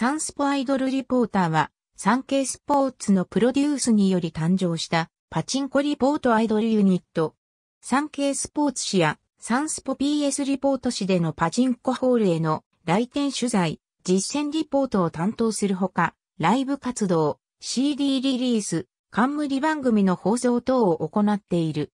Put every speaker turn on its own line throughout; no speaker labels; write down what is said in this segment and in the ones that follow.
サンスポアイドルリポーターは、サンケイスポーツのプロデュースにより誕生したパチンコリポートアイドルユニット。サンケイスポーツ誌やサンスポ PS リポート誌でのパチンコホールへの来店取材、実践リポートを担当するほか、ライブ活動、CD リリース、冠番組の放送等を行っている。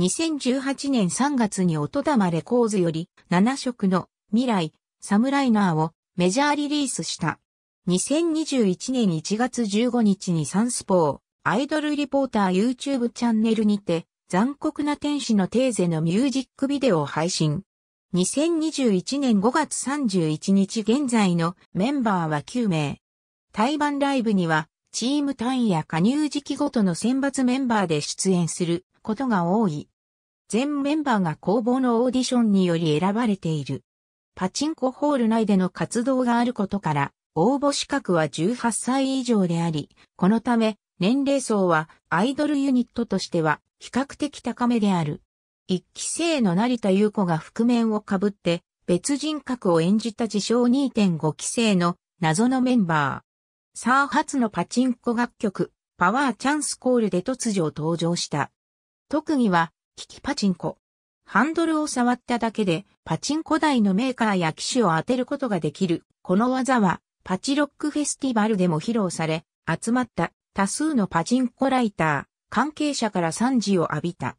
2018年3月に音玉レコーズより7色の未来、サムライナーをメジャーリリースした。2021年1月15日にサンスポー、アイドルリポーター YouTube チャンネルにて、残酷な天使のテーゼのミュージックビデオを配信。2021年5月31日現在のメンバーは9名。対バンライブには、チーム単位や加入時期ごとの選抜メンバーで出演することが多い。全メンバーが公募のオーディションにより選ばれている。パチンコホール内での活動があることから、応募資格は18歳以上であり、このため、年齢層はアイドルユニットとしては比較的高めである。一期生の成田優子が覆面をかぶって別人格を演じた自称2.5期生の謎のメンバー。サー初のパチンコ楽曲、パワーチャンスコールで突如登場した。特技は、キキパチンコ。ハンドルを触っただけで、パチンコ台のメーカーや機種を当てることができる。この技は、パチロックフェスティバルでも披露され、集まった多数のパチンコライター、関係者から賛辞を浴びた。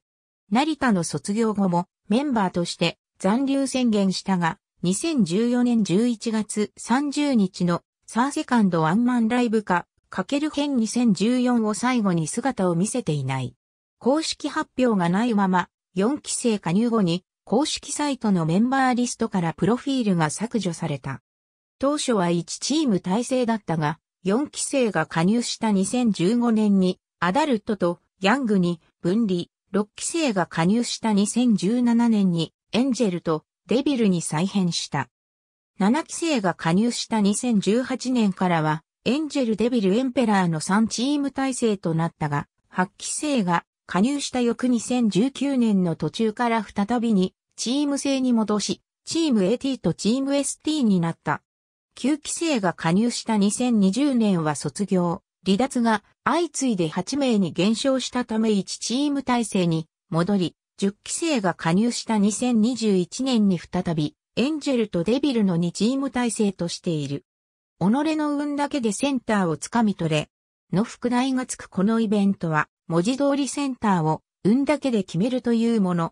成田の卒業後もメンバーとして残留宣言したが、2014年11月30日のサーセカンドワンマンライブ化、かける編2014を最後に姿を見せていない。公式発表がないまま、4期生加入後に公式サイトのメンバーリストからプロフィールが削除された。当初は1チーム体制だったが、4期生が加入した2015年にアダルトとヤングに分離、6期生が加入した2017年にエンジェルとデビルに再編した。7期生が加入した2018年からはエンジェルデビルエンペラーの3チーム体制となったが、8期生が加入した翌2019年の途中から再びにチーム制に戻し、チーム AT とチーム ST になった。9期生が加入した2020年は卒業、離脱が相次いで8名に減少したため1チーム体制に戻り、10期生が加入した2021年に再び、エンジェルとデビルの2チーム体制としている。己の運だけでセンターをつかみ取れ、の副題がつくこのイベントは、文字通りセンターを運だけで決めるというもの。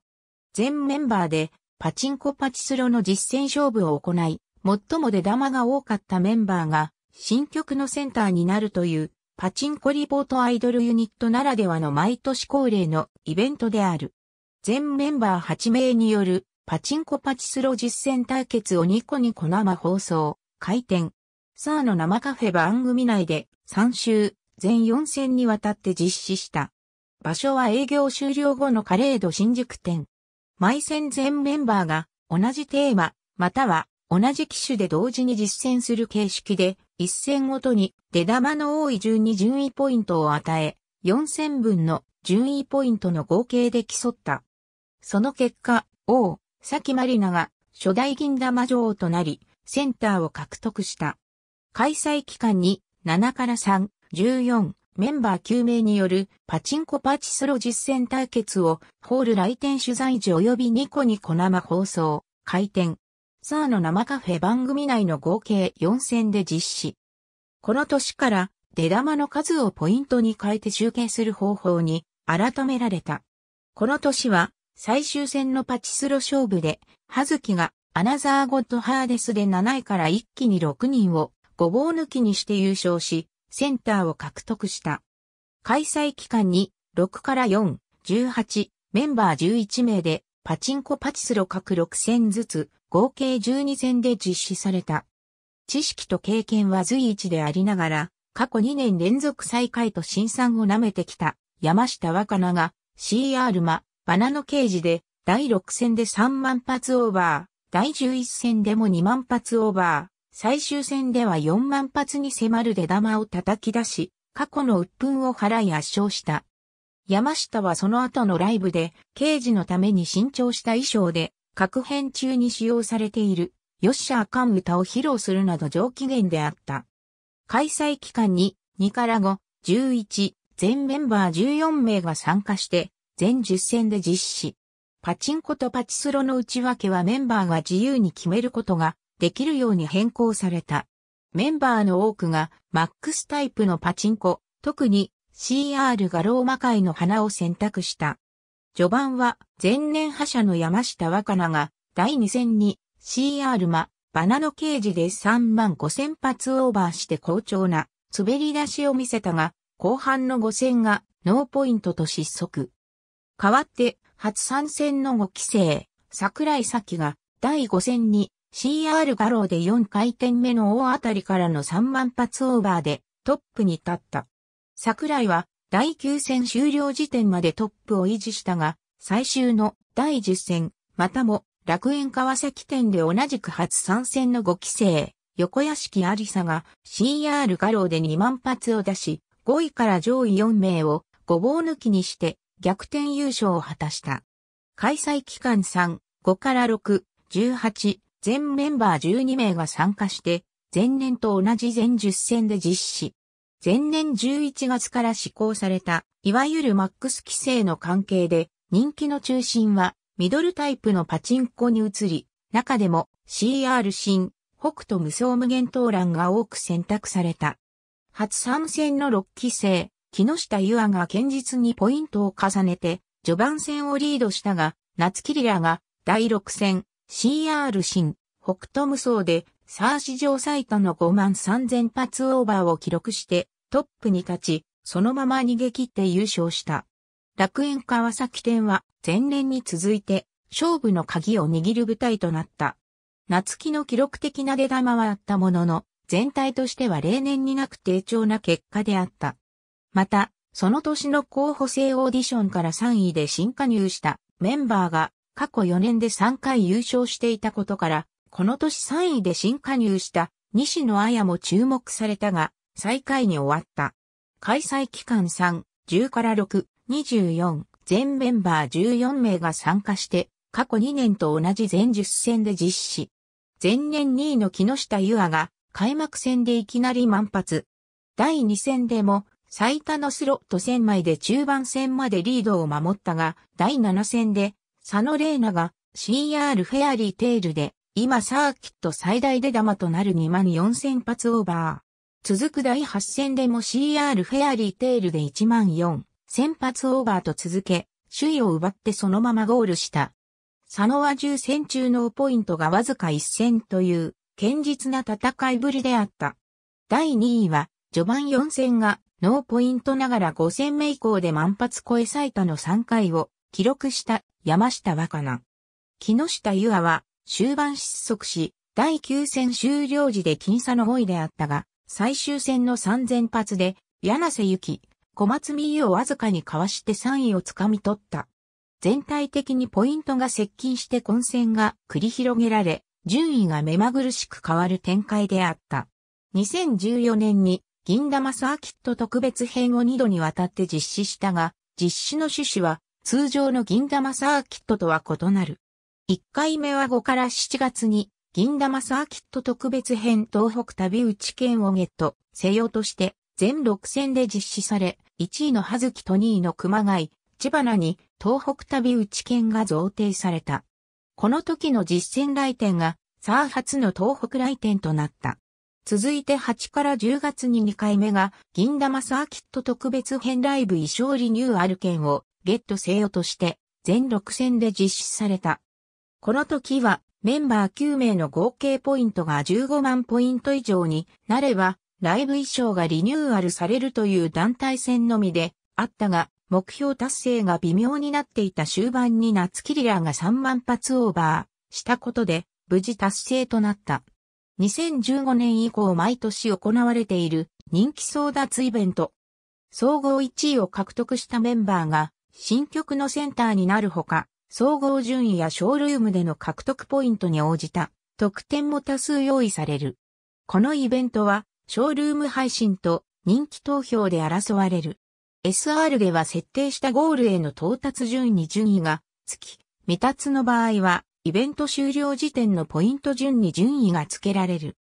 全メンバーで、パチンコパチスロの実践勝負を行い、最も出玉が多かったメンバーが新曲のセンターになるというパチンコリポートアイドルユニットならではの毎年恒例のイベントである。全メンバー8名によるパチンコパチスロ実践対決をニコニコ生放送、開店。サーの生カフェ番組内で3週、全4戦にわたって実施した。場所は営業終了後のカレード新宿店。毎戦全メンバーが同じテーマ、または同じ機種で同時に実践する形式で、1戦ごとに出玉の多い順に順位ポイントを与え、4戦分の順位ポイントの合計で競った。その結果、王、崎まりなが初代銀玉女王となり、センターを獲得した。開催期間に7から3、14、メンバー9名によるパチンコパチスロ実践対決をホール来店取材時及びニコニコ生放送、開店、サーの生カフェ番組内の合計4戦で実施。この年から出玉の数をポイントに変えて集計する方法に改められた。この年は最終戦のパチスロ勝負で、葉月がアナザーゴッドハーデスで7位から一気に6人をごぼう抜きにして優勝し、センターを獲得した。開催期間に6から4、18、メンバー11名でパチンコパチスロ各6戦ずつ、合計12戦で実施された。知識と経験は随一でありながら、過去2年連続最下位と新参を舐めてきた山下若菜が CR マ、バナの刑事で第6戦で3万発オーバー、第11戦でも2万発オーバー、最終戦では4万発に迫る出玉を叩き出し、過去の鬱憤を払い圧勝した。山下はその後のライブで、刑事のために新調した衣装で、各編中に使用されている、ヨッシャーカン歌を披露するなど上機嫌であった。開催期間に、2から5、11、全メンバー14名が参加して、全10戦で実施。パチンコとパチスロの内訳はメンバーが自由に決めることができるように変更された。メンバーの多くがマックスタイプのパチンコ、特に CR がローマ界の花を選択した。序盤は前年覇者の山下若菜が第2戦に CR マ、バナの刑事で3万5000発オーバーして好調な滑り出しを見せたが、後半の5戦がノーポイントと失速。代わって初参戦の5期生、桜井咲が第5戦に CR 画廊で4回転目の大当たりからの3万発オーバーでトップに立った。桜井は第9戦終了時点までトップを維持したが、最終の第10戦、またも楽園川崎店で同じく初参戦の5期生、横屋敷ありさが CR 画廊で2万発を出し、5位から上位4名をごぼう抜きにして逆転優勝を果たした。開催期間3、5から6、18、全メンバー12名が参加して、前年と同じ全10戦で実施。前年11月から施行された、いわゆるマックス規制の関係で、人気の中心は、ミドルタイプのパチンコに移り、中でも CR 新、北斗無双無限投乱が多く選択された。初参戦の6期生、木下優愛が堅実にポイントを重ねて、序盤戦をリードしたが、夏キリラが第6戦、CR 新、北斗無双で、サー史上最多の5万3000発オーバーを記録して、トップに立ち、そのまま逃げ切って優勝した。楽園川崎店は前年に続いて勝負の鍵を握る舞台となった。夏季の記録的な出玉はあったものの、全体としては例年になく低調な結果であった。また、その年の候補生オーディションから3位で新加入したメンバーが過去4年で3回優勝していたことから、この年3位で新加入した西野彩も注目されたが、最下位に終わった。開催期間3、10から6、24、全メンバー14名が参加して、過去2年と同じ全10戦で実施。前年2位の木下優愛が、開幕戦でいきなり満発。第2戦でも、最多のスロット1000枚で中盤戦までリードを守ったが、第7戦で、佐野玲奈が CR フェアリーテールで、今サーキット最大で玉となる2万4000発オーバー。続く第8戦でも CR フェアリーテールで1万4、先発オーバーと続け、首位を奪ってそのままゴールした。佐野は10戦中のポイントがわずか1戦という、堅実な戦いぶりであった。第2位は、序盤4戦が、ノーポイントながら5戦目以降で満発超え最多の3回を、記録した山下若菜。木下優愛は、終盤失速し、第9戦終了時で僅差の5位であったが、最終戦の3000発で、柳瀬幸、小松美優をわずかにかわして3位をつかみ取った。全体的にポイントが接近して混戦が繰り広げられ、順位が目まぐるしく変わる展開であった。2014年に銀玉サーキット特別編を2度にわたって実施したが、実施の趣旨は通常の銀玉サーキットとは異なる。1回目は5から7月に銀玉サーキット特別編東北旅ち券をゲット、西洋として全6戦で実施され、1位の葉月と2位の熊谷、千花に東北旅ち券が贈呈された。この時の実践来店が、サー初の東北来店となった。続いて8から10月に2回目が、銀玉サーキット特別編ライブ衣装リニューアル券をゲットせよとして、全6戦で実施された。この時は、メンバー9名の合計ポイントが15万ポイント以上になれば、ライブ衣装がリニューアルされるという団体戦のみであったが、目標達成が微妙になっていた終盤に夏キリラーが3万発オーバーしたことで、無事達成となった。2015年以降毎年行われている人気争奪イベント。総合1位を獲得したメンバーが新曲のセンターになるほか、総合順位やショールームでの獲得ポイントに応じた得点も多数用意される。このイベントは、ショールーム配信と人気投票で争われる。SR では設定したゴールへの到達順位に順位がつき、未達の場合は、イベント終了時点のポイント順に順位が付けられる。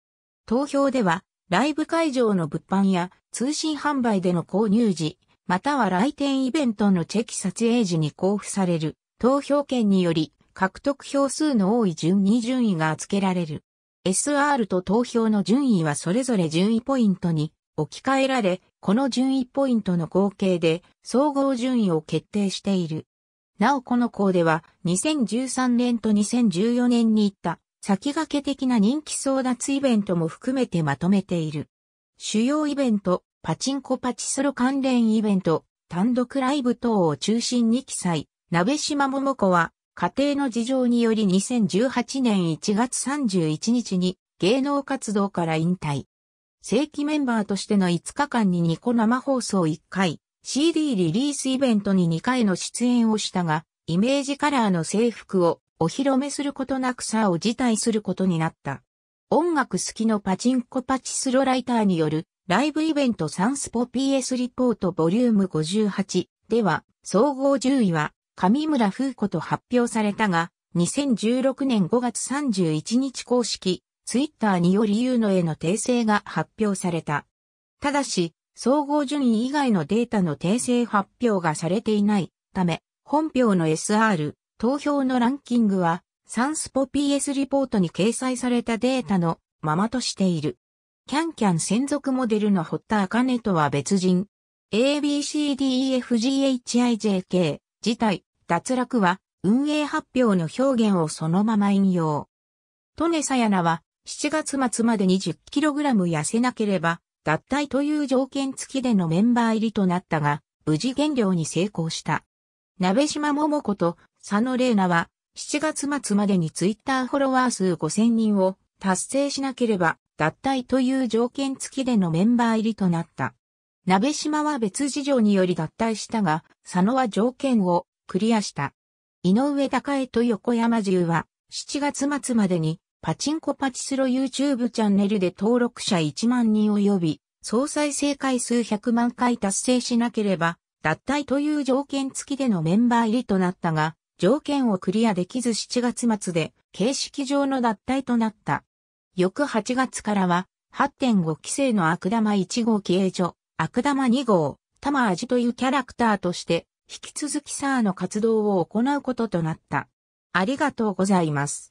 投票では、ライブ会場の物販や通信販売での購入時、または来店イベントのチェキ撮影時に交付される投票権により獲得票数の多い順に順位が付けられる。SR と投票の順位はそれぞれ順位ポイントに置き換えられ、この順位ポイントの合計で総合順位を決定している。なおこの校では2013年と2014年に行った先駆け的な人気争奪イベントも含めてまとめている。主要イベント、パチンコパチスロ関連イベント、単独ライブ等を中心に記載。鍋島桃子は、家庭の事情により2018年1月31日に芸能活動から引退。正規メンバーとしての5日間に2個生放送1回、CD リリースイベントに2回の出演をしたが、イメージカラーの制服をお披露目することなくさを辞退することになった。音楽好きのパチンコパチスロライターによるライブイベントサンスポ PS リポートボリューム58では総合10位は上村風子と発表されたが、2016年5月31日公式、ツイッターによりユーノへの訂正が発表された。ただし、総合順位以外のデータの訂正発表がされていないため、本票の SR、投票のランキングは、サンスポ PS リポートに掲載されたデータのままとしている。キャンキャン専属モデルの堀田茜とは別人。ABCDEFGHIJK 自体、脱落は、運営発表の表現をそのまま引用。トネサヤナは、7月末までに 10kg 痩せなければ、脱退という条件付きでのメンバー入りとなったが、無事減量に成功した。鍋島桃子と佐野玲奈は、7月末までにツイッターフォロワー数5000人を達成しなければ、脱退という条件付きでのメンバー入りとなった。鍋島は別事情により脱退したが、佐野は条件をクリアした。井上高江と横山重は、7月末までに、パチンコパチスロ YouTube チャンネルで登録者1万人及び、総再生回数100万回達成しなければ、脱退という条件付きでのメンバー入りとなったが、条件をクリアできず7月末で、形式上の脱退となった。翌8月からは、8.5期生の悪玉1号経所、悪玉2号、玉味というキャラクターとして、引き続きサーの活動を行うこととなった。ありがとうございます。